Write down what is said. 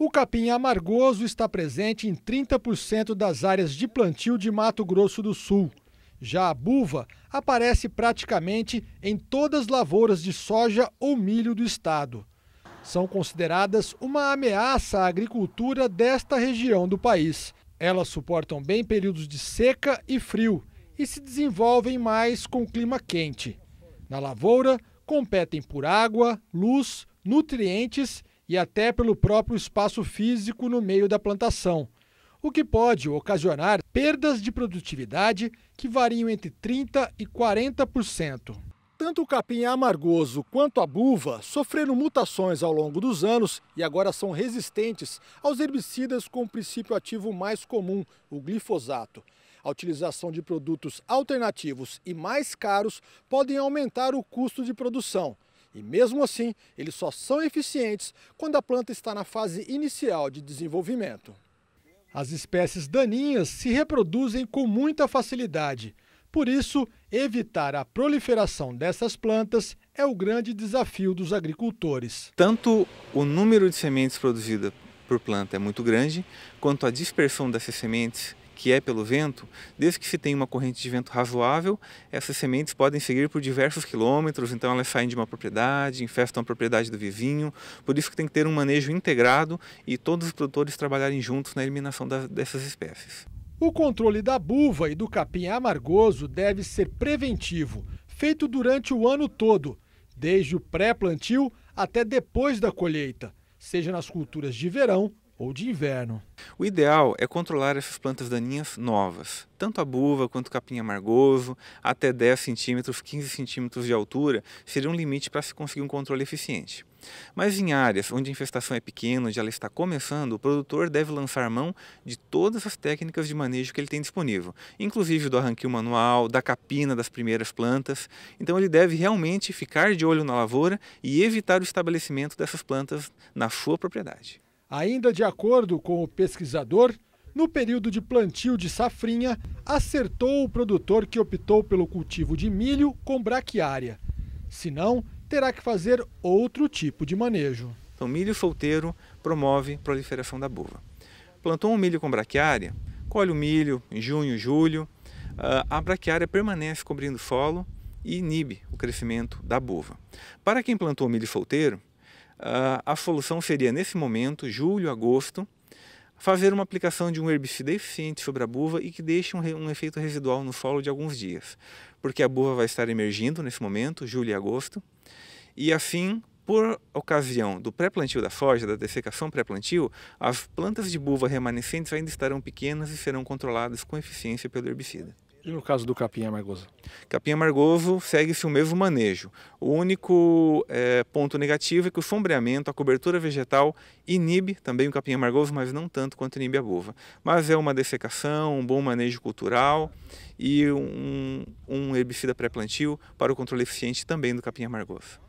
O capim amargoso está presente em 30% das áreas de plantio de Mato Grosso do Sul. Já a buva aparece praticamente em todas as lavouras de soja ou milho do estado. São consideradas uma ameaça à agricultura desta região do país. Elas suportam bem períodos de seca e frio e se desenvolvem mais com clima quente. Na lavoura, competem por água, luz, nutrientes e até pelo próprio espaço físico no meio da plantação, o que pode ocasionar perdas de produtividade que variam entre 30% e 40%. Tanto o capim amargoso quanto a buva sofreram mutações ao longo dos anos e agora são resistentes aos herbicidas com o princípio ativo mais comum, o glifosato. A utilização de produtos alternativos e mais caros podem aumentar o custo de produção. E mesmo assim, eles só são eficientes quando a planta está na fase inicial de desenvolvimento. As espécies daninhas se reproduzem com muita facilidade. Por isso, evitar a proliferação dessas plantas é o grande desafio dos agricultores. Tanto o número de sementes produzidas por planta é muito grande, quanto a dispersão dessas sementes que é pelo vento, desde que se tenha uma corrente de vento razoável, essas sementes podem seguir por diversos quilômetros, então elas saem de uma propriedade, infestam a propriedade do vizinho, por isso que tem que ter um manejo integrado e todos os produtores trabalharem juntos na eliminação dessas espécies. O controle da buva e do capim amargoso deve ser preventivo, feito durante o ano todo, desde o pré-plantio até depois da colheita, seja nas culturas de verão ou de inverno. O ideal é controlar essas plantas daninhas novas, tanto a buva quanto o capim amargoso, até 10 centímetros, 15 centímetros de altura seria um limite para se conseguir um controle eficiente. Mas em áreas onde a infestação é pequena, onde ela está começando, o produtor deve lançar mão de todas as técnicas de manejo que ele tem disponível, inclusive do arranquio manual, da capina das primeiras plantas. Então ele deve realmente ficar de olho na lavoura e evitar o estabelecimento dessas plantas na sua propriedade. Ainda de acordo com o pesquisador, no período de plantio de safrinha, acertou o produtor que optou pelo cultivo de milho com braquiária. Senão, terá que fazer outro tipo de manejo. Então, milho solteiro promove proliferação da buva. Plantou um milho com braquiária, colhe o milho em junho, julho, ah, a braquiária permanece cobrindo solo e inibe o crescimento da buva. Para quem plantou milho solteiro, ah, a solução seria, nesse momento, julho, agosto, fazer uma aplicação de um herbicida eficiente sobre a buva e que deixe um, um, efeito residual no solo de alguns dias, porque a buva vai estar emergindo nesse momento, julho e agosto, e assim, por ocasião do pré-plantio da soja, da dessecação pré-plantio, as plantas de buva remanescentes ainda estarão pequenas e serão controladas com eficiência pelo herbicida. E no caso do capim amargoso? Capim amargoso segue-se o mesmo manejo. O único é, ponto negativo é que o sombreamento, a cobertura vegetal, inibe também o capim amargoso, mas não tanto quanto inibe a buva. Mas é uma dessecação, um bom manejo cultural e um, um herbicida pré-plantio para o controle eficiente também do capim amargoso.